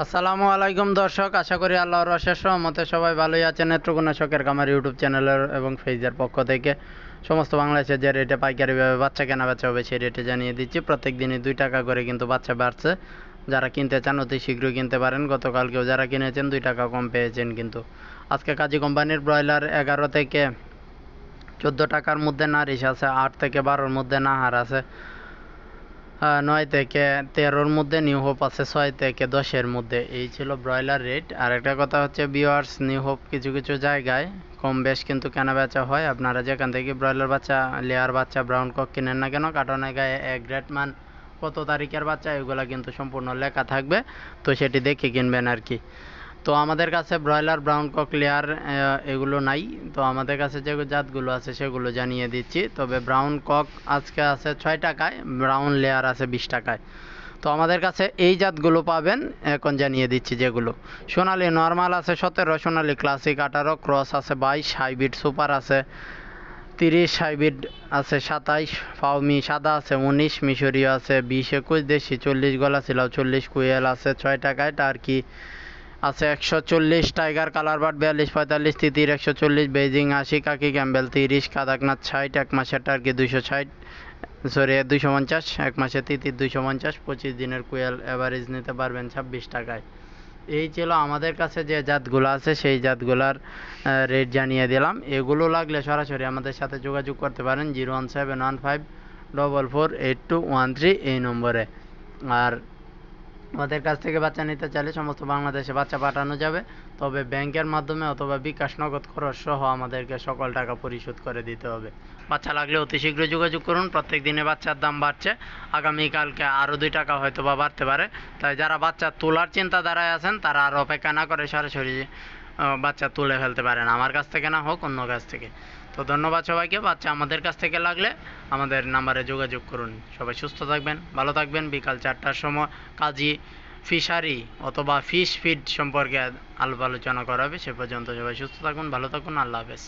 আসসালামু আলাইকুম দর্শক আশা করি আল্লাহর অশেষ সহমতে সবাই ভালোই আছেন নেত্রকোনা শখের কামার ইউটিউব চ্যানেলের এবং ফেজের পক্ষ থেকে সমস্ত বাংলাদেশের যে রেটে পাইকারিভাবে বাচ্চা কেনা বেচা হবে সেই রেটে জানিয়ে দিচ্ছি প্রত্যেক দিনই দুই টাকা করে কিন্তু বাচ্চা বাড়ছে যারা কিনতে চান অতি শীঘ্রই কিনতে পারেন গতকালকেও যারা কিনেছেন দুই টাকা কম পেয়েছেন কিন্তু আজকে কাজী কোম্পানির ব্রয়লার এগারো থেকে চোদ্দো টাকার মধ্যে নারিশ আছে আট থেকে বারোর মধ্যে নাহার আছে নয় থেকে তেরোর মধ্যে নিউ হোপ আছে ছয় থেকে দশের মধ্যে এই ছিল ব্রয়লার রেট আর একটা কথা হচ্ছে বিওয়ার্স নিউ হোপ কিছু কিছু জায়গায় কম বেশ কিন্তু কেনা বেচা হয় আপনারা যেখান থেকে ব্রয়লার বাচ্চা লেয়ার বাচ্চা ব্রাউন কক কিনেন না কেন কাটনে গায়ে এক গ্রেড মান কত তারিখের বাচ্চা এগুলো কিন্তু সম্পূর্ণ লেখা থাকবে তো সেটি দেখে কিনবেন আর কি তো আমাদের কাছে ব্রয়লার ব্রাউন কক লেয়ার এগুলো নাই তো আমাদের কাছে যে জাতগুলো আছে সেগুলো জানিয়ে দিচ্ছি তবে ব্রাউন কক আজকে আছে ছয় টাকায় ব্রাউন লেয়ার আছে বিশ টাকায় তো আমাদের কাছে এই জাতগুলো পাবেন এখন জানিয়ে দিচ্ছি যেগুলো সোনালি নর্মাল আছে সতেরো সোনালি ক্লাসিক আঠারো ক্রস আছে বাইশ হাইব্রিড সুপার আছে তিরিশ হাইব্রিড আছে সাতাইশ ফাউমি সাদা আছে উনিশ মিশরীয় আছে বিশ একুশ দেশি চল্লিশ গলা ছিল চল্লিশ কুয়েল আছে ছয় টাকায় টার্কি আছে একশো চল্লিশ টাইগার কালার বাট বিয়াল্লিশ পঁয়তাল্লিশ তিতির একশো চল্লিশ বেজিং আশি কাকি ক্যাম্বেল তিরিশ কাদাকনাথ ষাট এক মাসের টার্কি দুশো ষাট সরি দুশো পঞ্চাশ এক মাসে তিতির দুশো পঞ্চাশ পঁচিশ দিনের কুয়েল অ্যাভারেজ নিতে পারবেন ছাব্বিশ টাকায় এই ছিল আমাদের কাছে যে জাতগুলো আছে সেই জাতগুলার রেট জানিয়ে দিলাম এগুলো লাগলে সরাসরি আমাদের সাথে যোগাযোগ করতে পারেন zero one seven one five double four eight two one three এই নম্বরে আর আমাদের কাছ থেকে বাচ্চা নিতে চাইলে সমস্ত বাংলাদেশে বাচ্চা পাঠানো যাবে তবে ব্যাংকের মাধ্যমে অথবা বিকাশ নগদ খরচ সহ আমাদেরকে সকল টাকা পরিশোধ করে দিতে হবে বাচ্চা লাগলে অতি শীঘ্র যোগাযোগ করুন প্রত্যেক দিনে বাচ্চার দাম বাড়ছে আগামীকালকে আরও দুই টাকা হয়তো বা বাড়তে পারে তাই যারা বাচ্চা তোলার চিন্তাধারায় আছেন তারা আর অপেক্ষা না করে সরাসরি বাচ্চা তুলে ফেলতে পারেন আমার কাছ থেকে না হোক অন্য কাছ থেকে তো ধন্যবাদ সবাইকে বাচ্চা আমাদের কাছ থেকে লাগলে আমাদের নাম্বারে যোগাযোগ করুন সবাই সুস্থ থাকবেন ভালো থাকবেন বিকাল চারটার সময় কাজী ফিশারি অথবা ফিশ ফিড সম্পর্কে আলাপ আলোচনা করা হবে সে পর্যন্ত সবাই সুস্থ থাকুন ভালো থাকুন আল্লাহ হাফেজ